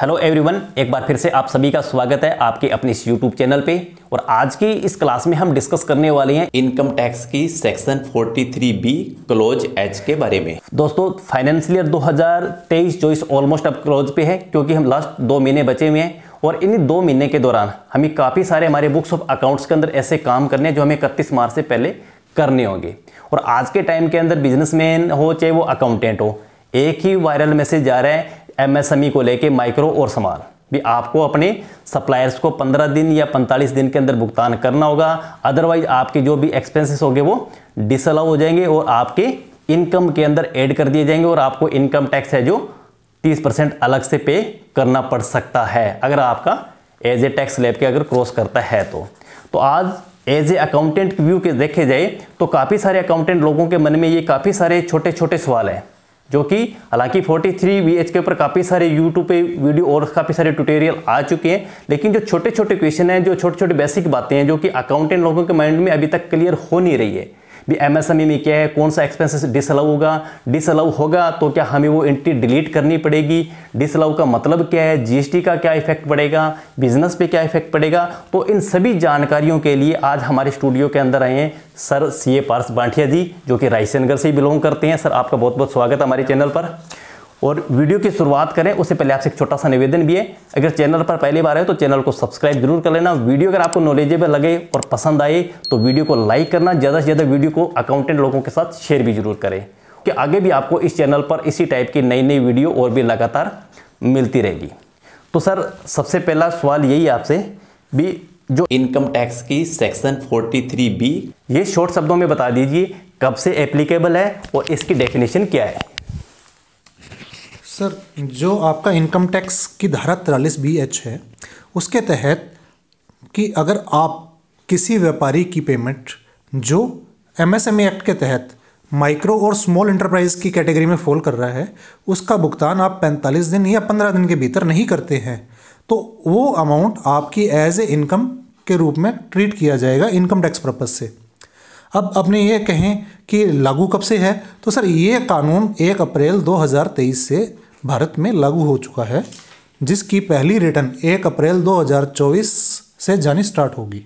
Hello everyone एक बार फिर से आप सभी का स्वागत है आपके अपने इस यूट्यूब चैनल पे और आज की इस क्लास में हम डिस्कस करने वाले हैं इनकम टैक्स की सेक्शन 43 बी क्लोज एच के बारे में दोस्तों फाइनेंशियल ईयर 2023 इस ऑलमोस्ट अब क्लोज पे है क्योंकि हम लास्ट दो महीने बचे हुए हैं और इन्हीं दो महीने के दौरान हमें काफ़ी सारे हमारे बुक्स ऑफ अकाउंट्स के अंदर ऐसे काम करने हैं जो हमें इकतीस मार्च से पहले करने होंगे और आज के टाइम के अंदर बिजनेसमैन हो चाहे वो अकाउंटेंट हो एक ही वायरल मैसेज जा रहा है एमएसएमई e को लेके माइक्रो और समान भी आपको अपने सप्लायर्स को 15 दिन या 45 दिन के अंदर भुगतान करना होगा अदरवाइज आपके जो भी एक्सपेंसेस होंगे वो डिसअलाउ हो जाएंगे और आपके इनकम के अंदर ऐड कर दिए जाएंगे और आपको इनकम टैक्स है जो 30 परसेंट अलग से पे करना पड़ सकता है अगर आपका एज ए टैक्स लेप के अगर क्रॉस करता है तो, तो आज एज ए अकाउंटेंट व्यू के देखे जाए तो काफ़ी सारे अकाउंटेंट लोगों के मन में ये काफ़ी सारे छोटे छोटे सवाल हैं जो कि हालांकि 43 थ्री के ऊपर काफ़ी सारे यूट्यूब पे वीडियो और काफ़ी सारे ट्यूटोरियल आ चुके हैं लेकिन जो छोटे छोटे क्वेश्चन हैं जो छोटे छोटे बेसिक बातें हैं जो कि अकाउंटेंट लोगों के माइंड में अभी तक क्लियर हो नहीं रही है भी एमएसएमई e में क्या है कौन सा एक्सपेंसेस डिसअलाउ होगा डिसअलाउ होगा तो क्या हमें वो एंट्री डिलीट करनी पड़ेगी डिसअलाउ का मतलब क्या है जीएसटी का क्या इफेक्ट पड़ेगा बिजनेस पे क्या इफेक्ट पड़ेगा तो इन सभी जानकारियों के लिए आज हमारे स्टूडियो के अंदर आए हैं sir C A Paras Banthia ji जो कि रायसेनगर से ही बिलोंग करते हैं सर आपका बहुत बहुत स्वागत है हमारे चैनल पर और वीडियो की शुरुआत करें उससे पहले आपसे एक छोटा सा निवेदन भी है अगर चैनल पर पहली बार है तो चैनल को सब्सक्राइब जरूर कर लेना वीडियो अगर आपको नॉलेजेबल लगे और पसंद आए तो वीडियो को लाइक करना ज़्यादा से ज़्यादा वीडियो को अकाउंटेंट लोगों के साथ शेयर भी जरूर करें कि आगे भी आपको इस चैनल पर इसी टाइप की नई नई वीडियो और भी लगातार मिलती रहेगी तो सर सबसे पहला सवाल यही आपसे भी जो इनकम टैक्स की सेक्शन 43 बी ये शॉर्ट शब्दों में बता दीजिए कब से एप्लीकेबल है और इसकी डेफिनेशन क्या है सर जो आपका इनकम टैक्स की धारा तिरालीस बी एच है उसके तहत कि अगर आप किसी व्यापारी की पेमेंट जो एम एस एम एक्ट के तहत माइक्रो और स्मॉल इंटरप्राइज की कैटेगरी में फॉल कर रहा है उसका भुगतान आप 45 दिन या 15 दिन के भीतर नहीं करते हैं तो वो अमाउंट आपकी एज ए इनकम के रूप में ट्रीट किया जाएगा इनकम टैक्स पर्पज से अब अपने ये कहें कि लागू कब से है तो सर ये कानून 1 अप्रैल 2023 से भारत में लागू हो चुका है जिसकी पहली रिटर्न एक अप्रैल 2024 से जानी स्टार्ट होगी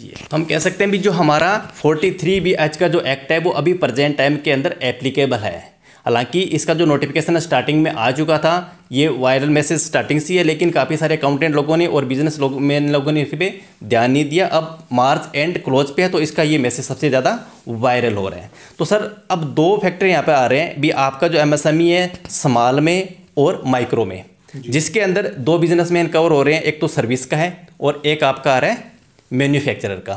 जी हम कह सकते हैं भी जो हमारा 43 बी एच का जो एक्ट है वो अभी प्रेजेंट टाइम के अंदर एप्लीकेबल है हालांकि इसका जो नोटिफिकेशन स्टार्टिंग में आ चुका था ये वायरल मैसेज स्टार्टिंग से है लेकिन काफ़ी सारे अकाउंटेंट लोगों ने और बिजनेस लोग मैन लोगों ने इस पर ध्यान नहीं दिया अब मार्च एंड क्लोज पे है तो इसका ये मैसेज सबसे ज़्यादा वायरल हो रहा है तो सर अब दो फैक्टर यहाँ पर आ रहे हैं भी आपका जो एम e है समाल में और माइक्रो में जिसके अंदर दो मैन कवर हो रहे हैं एक तो सर्विस का है और एक आपका आ रहा है मैन्युफैक्चरर का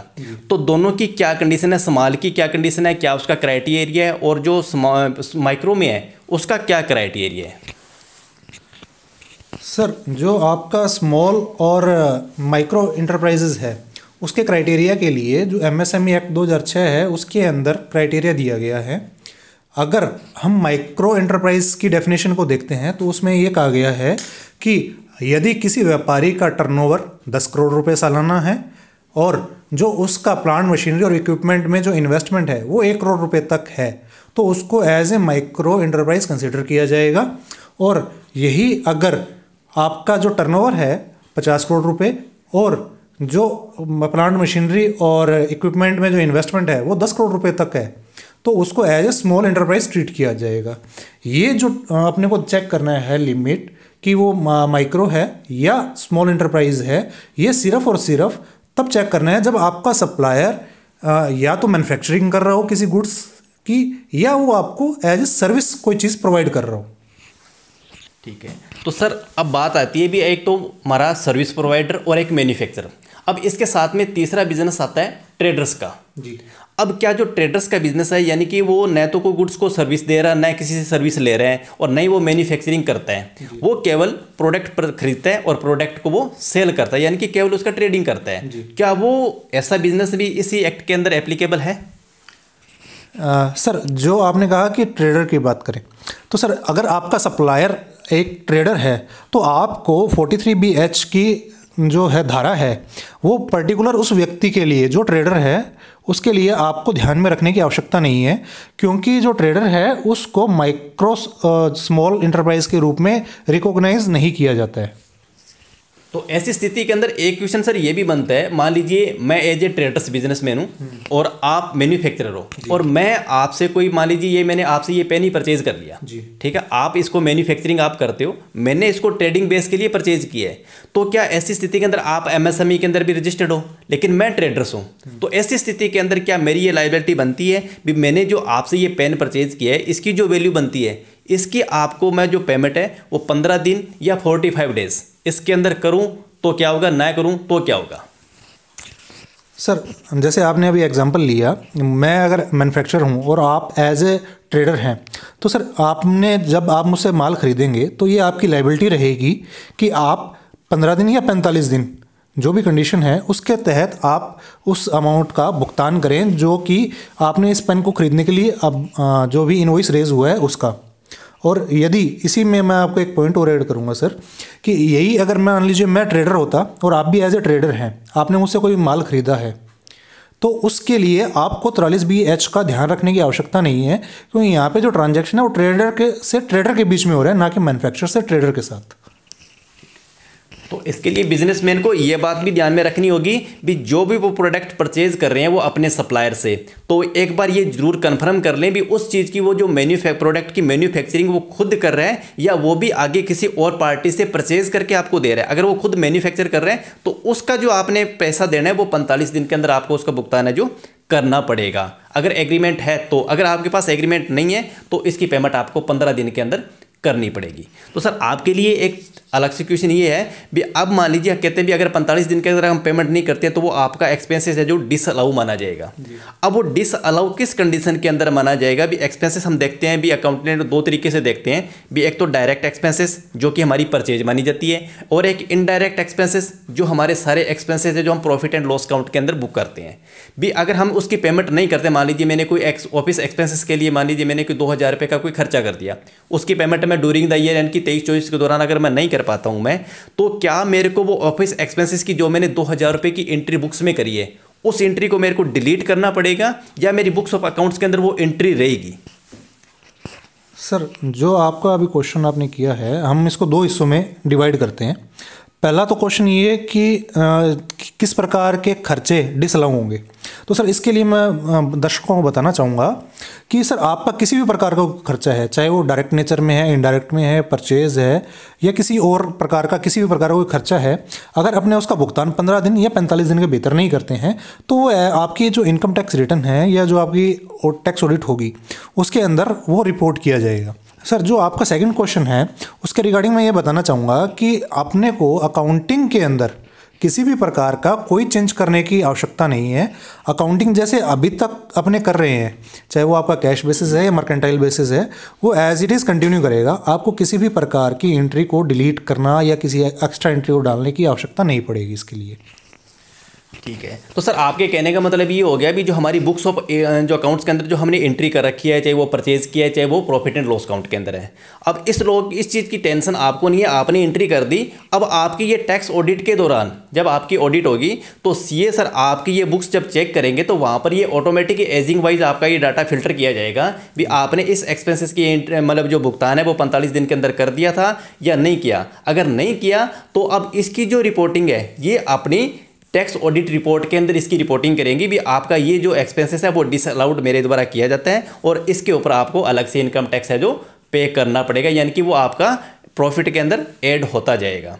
तो दोनों की क्या कंडीशन है समाल की क्या कंडीशन है क्या उसका क्राइटेरिया है और जो माइक्रो में है उसका क्या क्राइटेरिया है सर जो आपका स्मॉल और माइक्रो इंटरप्राइजेज है उसके क्राइटेरिया के लिए जो M S M E act छः है उसके अंदर क्राइटेरिया दिया गया है अगर हम माइक्रो इंटरप्राइज की डेफिनेशन को देखते हैं तो उसमें ये कहा गया है कि यदि किसी व्यापारी का टर्नओवर दस करोड़ रुपये सालाना है और जो उसका प्लांट मशीनरी और इक्विपमेंट में जो इन्वेस्टमेंट है वो एक करोड़ रुपए तक है तो उसको as a micro enterprise consider किया जाएगा और यही अगर आपका जो टर्नओवर है पचास करोड़ रुपए और जो प्लांट मशीनरी और इक्विपमेंट में जो इन्वेस्टमेंट है वो दस करोड़ रुपए तक है तो उसको as a small enterprise treat किया जाएगा ये जो अपने को चेक करना है लिमिट कि वो माइक्रो है या स्मॉल इंटरप्राइज है ये सिर्फ और सिर्फ तब चेक करना है जब आपका सप्लायर या तो मैन्युफैक्चरिंग कर रहा हो किसी गुड्स की या वो आपको एज ए सर्विस कोई चीज़ प्रोवाइड कर रहा हो ठीक है तो सर अब बात आती है भी एक तो हमारा सर्विस प्रोवाइडर और एक मैन्युफैक्चरर अब इसके साथ में तीसरा बिजनेस आता है ट्रेडर्स का जी अब क्या जो ट्रेडर्स का बिजनेस है यानी कि वो न तो कोई गुड्स को सर्विस दे रहा है न किसी से सर्विस ले रहे हैं और न ही वो मैन्युफैक्चरिंग करता है वो केवल प्रोडक्ट पर खरीदता है और प्रोडक्ट को वो सेल करता है यानी कि केवल उसका ट्रेडिंग करता है क्या वो ऐसा बिजनेस भी इसी एक्ट के अंदर एप्लीकेबल है आ, सर जो आपने कहा कि ट्रेडर की बात करें तो सर अगर आपका सप्लायर एक ट्रेडर है तो आपको फोर्टी थ्री बी एच की जो है धारा है वो पर्टिकुलर उस व्यक्ति के लिए जो ट्रेडर है उसके लिए आपको ध्यान में रखने की आवश्यकता नहीं है क्योंकि जो ट्रेडर है उसको माइक्रो स्मॉल इंटरप्राइज के रूप में रिकॉग्नाइज नहीं किया जाता है तो ऐसी स्थिति के अंदर एक क्वेश्चन सर ये भी बनता है मान लीजिए मैं एज ए ट्रेडर्स बिजनेसमैन हूँ हम्म। और आप मैन्युफैक्चरर हो और मैं आपसे कोई मान लीजिए ये मैंने आपसे ये पेन ही परचेज कर लिया ठीक है आप इसको मैन्युफैक्चरिंग आप करते हो मैंने इसको ट्रेडिंग बेस के लिए परचेज किया है तो क्या ऐसी स्थिति के अंदर आप एमएसएमई e के अंदर भी रजिस्टर्ड हो लेकिन मैं ट्रेडर्स हूँ हम्म। तो ऐसी स्थिति के अंदर क्या मेरी ये लाइबिलिटी बनती है भी मैंने जो आपसे ये पेन परचेज किया है इसकी जो वैल्यू बनती है इसकी आपको मैं जो पेमेंट है वो पंद्रह दिन या फोर्टी फाइव डेज़ इसके अंदर करूँ तो क्या होगा ना करूँ तो क्या होगा सर जैसे आपने अभी एग्जांपल लिया मैं अगर मैन्युफैक्चरर हूँ और आप एज ए ट्रेडर हैं तो सर आपने जब आप मुझसे माल ख़रीदेंगे तो ये आपकी लाइबिलिटी रहेगी कि आप पंद्रह दिन या पैंतालीस दिन जो भी कंडीशन है उसके तहत आप उस अमाउंट का भुगतान करें जो कि आपने इस पेन को ख़रीदने के लिए अब जो भी इन्वॉइस रेज़ हुआ है उसका और यदि इसी में मैं आपको एक पॉइंट और ऐड करूँगा सर कि यही अगर मैं मान लीजिए मैं ट्रेडर होता और आप भी एज ए ट्रेडर हैं आपने मुझसे कोई माल ख़रीदा है तो उसके लिए आपको तिरालीस बी एच का ध्यान रखने की आवश्यकता नहीं है क्योंकि यहाँ पे जो ट्रांजैक्शन है वो ट्रेडर के से ट्रेडर के बीच में हो रहा है ना कि मैन्युफैक्चरर से ट्रेडर के साथ तो इसके लिए बिजनेसमैन को ये बात भी ध्यान में रखनी होगी भी जो भी वो प्रोडक्ट परचेज कर रहे हैं वो अपने सप्लायर से तो एक बार ये जरूर कन्फर्म कर लें भी उस चीज़ की वो जो मैन्यूफैक प्रोडक्ट की मैन्युफैक्चरिंग वो खुद कर रहे हैं या वो भी आगे किसी और पार्टी से परचेज करके आपको दे रहा है अगर वो खुद मैन्युफैक्चर कर रहे हैं तो उसका जो आपने पैसा देना है वो पैंतालीस दिन के अंदर आपको उसका भुगतान है जो करना पड़ेगा अगर एग्रीमेंट है तो अगर आपके पास एग्रीमेंट नहीं है तो इसकी पेमेंट आपको पंद्रह दिन के अंदर करनी पड़ेगी तो सर आपके लिए एक अलग से क्वेश्चन ये है भी अब मान लीजिए कहते हैं भी अगर पैंतालीस दिन के अंदर हम पेमेंट नहीं करते हैं तो वो आपका एक्सपेंसेस है जो डिसअलाउ अलाउ माना जाएगा अब वो डिसअलाउ अलाउ किस कंडीशन के अंदर माना जाएगा भी एक्सपेंसेस हम देखते हैं भी अकाउंटेंट दो तरीके से देखते हैं भी एक तो डायरेक्ट एक्सपेंसेस जो कि हमारी परचेज मानी जाती है और एक इनडायरेक्ट एक्सपेंसेस जो हमारे सारे एक्सपेंसेज है जो हम प्रॉफिट एंड लॉस अकाउंट के अंदर बुक करते हैं भी अगर हम उसकी पेमेंट नहीं करते मान लीजिए मैंने कोई ऑफिस एक्सपेंसिस के लिए मान लीजिए मैंने कोई दो हज़ार का कोई खर्चा कर दिया उसकी पेमेंट मैं डूरिंग द ईयर यानी कि तेईस चौबीस के दौरान अगर मैं नहीं कर पाता हूँ मैं तो क्या मेरे को वो ऑफिस एक्सपेंसिस की जो मैंने दो हज़ार रुपये की एंट्री बुक्स में करी है उस एंट्री को मेरे को डिलीट करना पड़ेगा या मेरी बुक्स ऑफ अकाउंट्स के अंदर वो एंट्री रहेगी सर जो आपका अभी क्वेश्चन आपने किया है हम इसको दो हिस्सों में डिवाइड करते हैं पहला तो क्वेश्चन ये है कि आ, किस प्रकार के खर्चे डिसअलाउ होंगे तो सर इसके लिए मैं दर्शकों को बताना चाहूँगा कि सर आपका किसी भी प्रकार का खर्चा है चाहे वो डायरेक्ट नेचर में है इनडायरेक्ट में है परचेज है या किसी और प्रकार का किसी भी प्रकार का कोई खर्चा है अगर अपने उसका भुगतान पंद्रह दिन या पैंतालीस दिन के भीतर नहीं करते हैं तो वो आपकी जो इनकम टैक्स रिटर्न है या जो आपकी टैक्स ऑडिट होगी उसके अंदर वो रिपोर्ट किया जाएगा सर जो आपका सेकंड क्वेश्चन है उसके रिगार्डिंग मैं ये बताना चाहूँगा कि अपने को अकाउंटिंग के अंदर किसी भी प्रकार का कोई चेंज करने की आवश्यकता नहीं है अकाउंटिंग जैसे अभी तक अपने कर रहे हैं चाहे वो आपका कैश बेसिस है या मर्केंटाइल बेसिस है वो एज इट इज़ कंटिन्यू करेगा आपको किसी भी प्रकार की एंट्री को डिलीट करना या किसी एक्स्ट्रा एंट्री को डालने की आवश्यकता नहीं पड़ेगी इसके लिए ठीक है तो सर आपके कहने का मतलब ये हो गया भी जो हमारी बुक्स ऑफ जो अकाउंट्स के अंदर जो हमने एंट्री कर रखी है चाहे वो परचेज़ किया है चाहे वो प्रॉफिट एंड लॉस अकाउंट के अंदर है अब इस लोग इस चीज़ की टेंशन आपको नहीं है आपने एंट्री कर दी अब आपकी ये टैक्स ऑडिट के दौरान जब आपकी ऑडिट होगी तो सी सर आपकी ये बुक्स जब चेक करेंगे तो वहाँ पर ये ऑटोमेटिक एजिंग वाइज आपका ये डाटा फिल्टर किया जाएगा भी आपने इस एक्सपेंसिस की मतलब जो भुगतान है वो पैंतालीस दिन के अंदर कर दिया था या नहीं किया अगर नहीं किया तो अब इसकी जो रिपोर्टिंग है ये अपनी टैक्स ऑडिट रिपोर्ट के अंदर इसकी रिपोर्टिंग करेंगी भी आपका ये जो एक्सपेंसेस है वो डिसअलाउड मेरे द्वारा किया जाता है और इसके ऊपर आपको अलग से इनकम टैक्स है जो पे करना पड़ेगा यानी कि वो आपका प्रॉफिट के अंदर ऐड होता जाएगा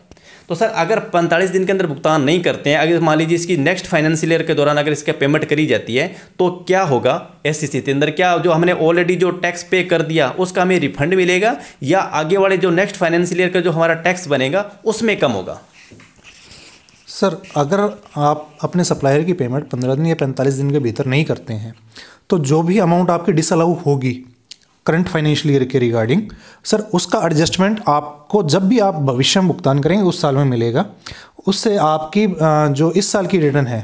तो सर अगर 45 दिन के अंदर भुगतान नहीं करते हैं अगर मान लीजिए इसकी नेक्स्ट फाइनेंशियल ईयर के दौरान अगर इसका पेमेंट करी जाती है तो क्या होगा ऐसी स्थिति अंदर क्या जो हमने ऑलरेडी जो टैक्स पे कर दिया उसका हमें रिफंड मिलेगा या आगे वाले जो नेक्स्ट फाइनेंशियल ईयर का जो हमारा टैक्स बनेगा उसमें कम होगा सर अगर आप अपने सप्लायर की पेमेंट पंद्रह दिन या पैंतालीस दिन के भीतर नहीं करते हैं तो जो भी अमाउंट आपकी डिसअलाउ होगी करंट फाइनेंशियल ईयर के रिगार्डिंग सर उसका एडजस्टमेंट आपको जब भी आप भविष्य में भुगतान करेंगे उस साल में मिलेगा उससे आपकी जो इस साल की रिटर्न है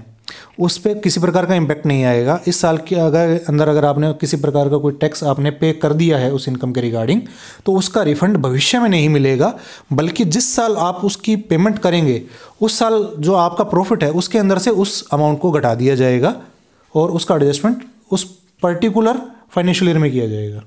उस पर किसी प्रकार का इम्पैक्ट नहीं आएगा इस साल के अगर अंदर अगर आपने किसी प्रकार का कोई टैक्स आपने पे कर दिया है उस इनकम के रिगार्डिंग तो उसका रिफंड भविष्य में नहीं मिलेगा बल्कि जिस साल आप उसकी पेमेंट करेंगे उस साल जो आपका प्रॉफिट है उसके अंदर से उस अमाउंट को घटा दिया जाएगा और उसका एडजस्टमेंट उस पर्टिकुलर फाइनेंशियल ईयर में किया जाएगा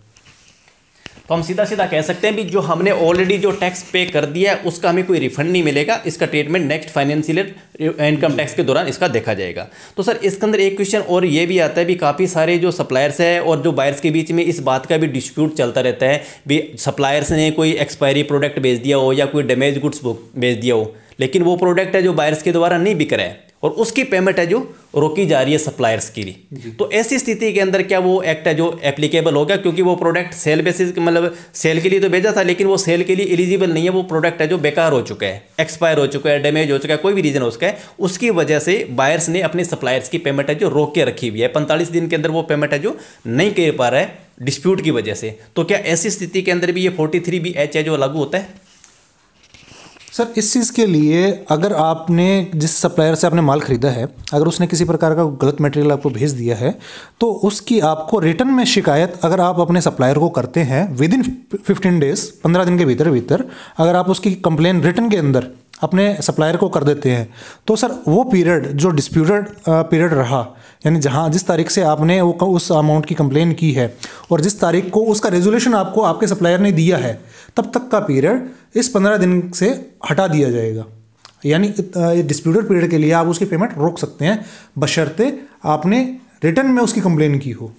तो हम सीधा सीधा कह सकते हैं भी जो हमने ऑलरेडी जो टैक्स पे कर दिया है उसका हमें कोई रिफंड नहीं मिलेगा इसका treatment next financial income tax के दौरान इसका देखा जाएगा तो सर इसके अंदर एक क्वेश्चन और ये भी आता है भी काफ़ी सारे जो सप्लायर्स है और जो बायर्स के बीच में इस बात का भी डिस्प्यूट चलता रहता है भी सप्लायर्स ने कोई एक्सपायरी प्रोडक्ट बेच दिया हो या कोई डैमेज गुड्स बेच दिया हो लेकिन वो प्रोडक्ट है जो बायर्स के द्वारा नहीं बिक रहा है और उसकी पेमेंट है जो रोकी जा रही है सप्लायर्स के लिए तो ऐसी स्थिति के अंदर क्या वो एक्ट है जो एप्लीकेबल होगा क्योंकि वो प्रोडक्ट सेल बेसिस मतलब सेल के लिए तो भेजा था लेकिन वो सेल के लिए एलिजिबल नहीं है वो प्रोडक्ट है जो बेकार हो चुका है एक्सपायर हो चुका है डैमेज हो चुका है कोई भी रीज़न हो चुका है उसकी वजह से बायर्स ने अपने सप्लायर्स की पेमेंट है जो रोक के रखी हुई है पैंतालीस दिन के अंदर वो पेमेंट है जो नहीं कर पा रहा है डिस्प्यूट की वजह से तो क्या ऐसी स्थिति के अंदर भी ये फोर्टी थ्री बी एच है जो लागू होता है सर इस चीज़ के लिए अगर आपने जिस सप्लायर से आपने माल ख़रीदा है अगर उसने किसी प्रकार का गलत मटेरियल आपको भेज दिया है तो उसकी आपको रिटर्न में शिकायत अगर आप अपने सप्लायर को करते हैं विद इन फिफ्टीन डेज़ पंद्रह दिन के भीतर भीतर अगर आप उसकी कंप्लेन रिटर्न के अंदर अपने सप्लायर को कर देते हैं तो सर वो पीरियड जो डिस्प्यूटेड पीरियड रहा यानी जहाँ जिस तारीख से आपने वो उस अमाउंट की कंप्लेन की है और जिस तारीख को उसका रेजोल्यूशन आपको आपके सप्लायर ने दिया है तब तक का पीरियड इस पंद्रह दिन से हटा दिया जाएगा यानी डिस्प्यूटेड पीरियड के लिए आप उसकी पेमेंट रोक सकते हैं बशर्ते आपने रिटर्न में उसकी कंप्लेन की हो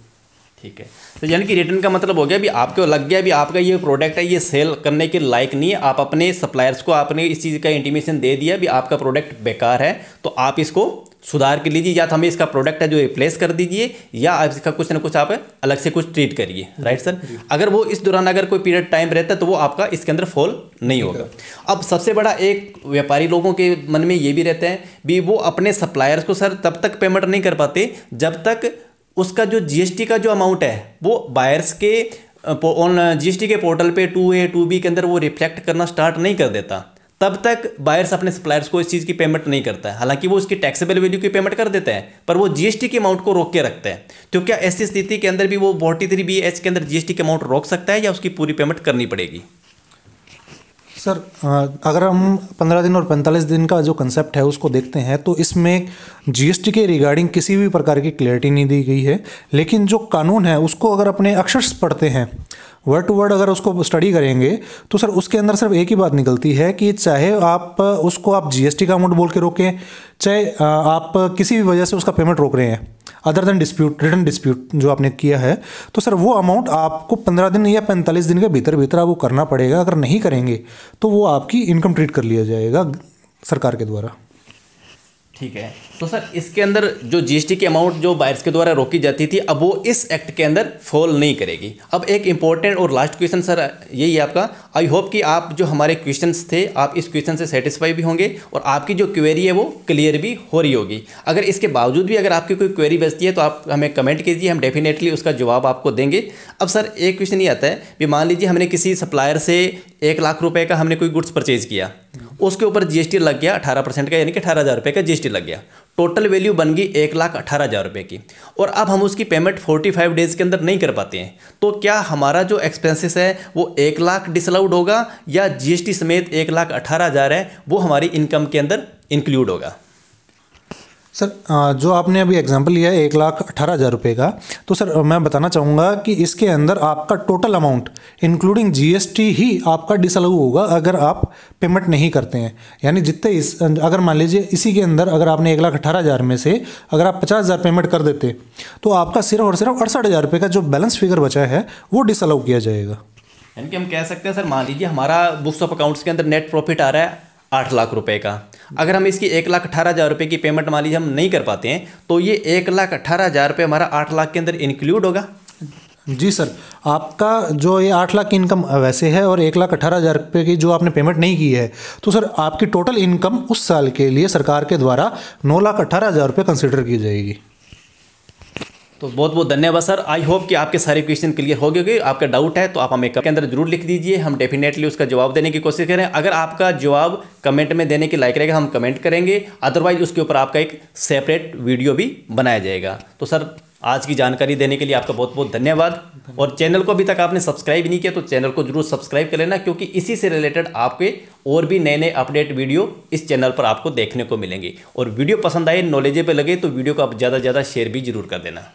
ठीक है तो यानी कि रिटर्न का मतलब हो गया अभी आपको लग गया अभी आपका ये प्रोडक्ट है ये सेल करने के लायक नहीं है आप अपने सप्लायर्स को आपने इस चीज़ का इंटीमेशन दे दिया भी आपका प्रोडक्ट बेकार है तो आप इसको सुधार के लीजिए या तो हमें इसका प्रोडक्ट है जो रिप्लेस कर दीजिए या इसका कुछ ना कुछ आप अलग से कुछ ट्रीट करिए राइट सर अगर वो इस दौरान अगर कोई पीरियड टाइम रहता है तो वो आपका इसके अंदर फॉल नहीं होगा अब सबसे बड़ा एक व्यापारी लोगों के मन में ये भी रहता है भी वो अपने सप्लायर्स को सर तब तक पेमेंट नहीं कर पाते जब तक उसका जो जी का जो अमाउंट है वो बायर्स के ऑन जी के पोर्टल पर टू ए टू बी के अंदर वो रिफ्लेक्ट करना स्टार्ट नहीं कर देता तब तक बायर्स अपने सप्लायर्स को इस चीज़ की पेमेंट नहीं करता है हालांकि वो उसकी टैक्सेबल वैल्यू की पेमेंट कर देता है पर वो जीएसटी के अमाउंट को रोक के रखता है तो क्या ऐसी स्थिति के अंदर भी वो फोर्टी थ्री बी एच के अंदर जीएसटी के अमाउंट रोक सकता है या उसकी पूरी पेमेंट करनी पड़ेगी सर अगर हम पंद्रह दिन और पैंतालीस दिन का जो कंसेप्ट है उसको देखते हैं तो इसमें जीएसटी के रिगार्डिंग किसी भी प्रकार की क्लैरिटी नहीं दी गई है लेकिन जो कानून है उसको अगर अपने अक्षर पढ़ते हैं वर्ड टू वर्ड अगर उसको स्टडी करेंगे तो सर उसके अंदर सिर्फ एक ही बात निकलती है कि चाहे आप उसको आप जीएसटी का अमाउंट बोल के रोकें चाहे आप किसी भी वजह से उसका पेमेंट रोक रहे हैं other than dispute return dispute जो आपने किया है तो सर वो अमाउंट आपको पंद्रह दिन या पैंतालीस दिन के भीतर भीतर आपको करना पड़ेगा अगर नहीं करेंगे तो वो आपकी इनकम ट्रीट कर लिया जाएगा सरकार के द्वारा ठीक है तो सर इसके अंदर जो जीएसटी की अमाउंट जो बायर्स के द्वारा रोकी जाती थी अब वो इस एक्ट के अंदर फॉल नहीं करेगी अब एक इंपॉर्टेंट और लास्ट क्वेश्चन सर यही है आपका आई होप कि आप जो हमारे क्वेश्चन थे आप इस क्वेश्चन से सेटिस्फाई भी होंगे और आपकी जो क्वेरी है वो क्लियर भी हो रही होगी अगर इसके बावजूद भी अगर आपकी कोई क्वेरी बचती है तो आप हमें कमेंट कीजिए हम डेफिनेटली उसका जवाब आपको देंगे अब सर एक क्वेश्चन ये आता है भी मान लीजिए हमने किसी सप्लायर से एक लाख रुपये का हमने कोई गुड्स परचेज़ किया उसके ऊपर जीएसटी लग गया अठारह परसेंट का यानी कि अठारह हज़ार रुपये का जीएसटी लग गया टोटल वैल्यू बन गई एक लाख अठारह हज़ार रुपये की और अब हम उसकी पेमेंट 45 फाइव डेज़ के अंदर नहीं कर पाते हैं तो क्या हमारा जो एक्सपेंसेस है वो एक लाख डिसलाउड होगा या जीएसटी समेत एक लाख अठारह हज़ार है वो हमारी इनकम के अंदर इंक्लूड होगा सर जो आपने अभी एग्जांपल लिया है एक लाख अठारह हज़ार रुपये का तो सर मैं बताना चाहूँगा कि इसके अंदर आपका टोटल अमाउंट इंक्लूडिंग जीएसटी ही आपका डिसअलाउ होगा अगर आप पेमेंट नहीं करते हैं यानी जितने इस अगर मान लीजिए इसी के अंदर अगर आपने एक लाख अठारह हज़ार में से अगर आप पचास हज़ार पेमेंट कर देते तो आपका सिर्फ और सिर्फ अड़सठ हज़ार रुपये का जो बैलेंस फिगर बचा है वो डिसअलाउ किया जाएगा यानी कि हम कह सकते हैं सर मान लीजिए हमारा बुक्स ऑफ अकाउंट्स के अंदर नेट प्रॉफिट आ रहा है आठ लाख रुपए का अगर हम इसकी एक लाख अठारह हज़ार रुपये की पेमेंट मान लीजिए हम नहीं कर पाते हैं तो ये एक लाख अठारह हज़ार रुपये हमारा आठ लाख के अंदर इंक्लूड होगा जी सर आपका जो ये आठ लाख की इनकम वैसे है और एक लाख अठारह हज़ार रुपये की जो आपने पेमेंट नहीं की है तो सर आपकी टोटल इनकम उस साल के लिए सरकार के द्वारा नौ लाख अठारह हज़ार रुपये कंसिडर की जाएगी तो बहुत बहुत धन्यवाद सर आई होप कि आपके सारे क्वेश्चन क्लियर हो गए आपका डाउट है तो आप हमें के अंदर जरूर लिख दीजिए हम डेफिनेटली उसका जवाब देने की कोशिश करें अगर आपका जवाब कमेंट में देने के लायक रहेगा हम कमेंट करेंगे अदरवाइज उसके ऊपर आपका एक सेपरेट वीडियो भी बनाया जाएगा तो सर आज की जानकारी देने के लिए आपका बहुत बहुत धन्यवाद और चैनल को अभी तक आपने सब्सक्राइब नहीं किया तो चैनल को जरूर सब्सक्राइब कर लेना क्योंकि इसी से रिलेटेड आपके और भी नए नए अपडेट वीडियो इस चैनल पर आपको देखने को मिलेंगे और वीडियो पसंद आए नॉलेजेबल लगे तो वीडियो को आप ज़्यादा से ज़्यादा शेयर भी जरूर कर देना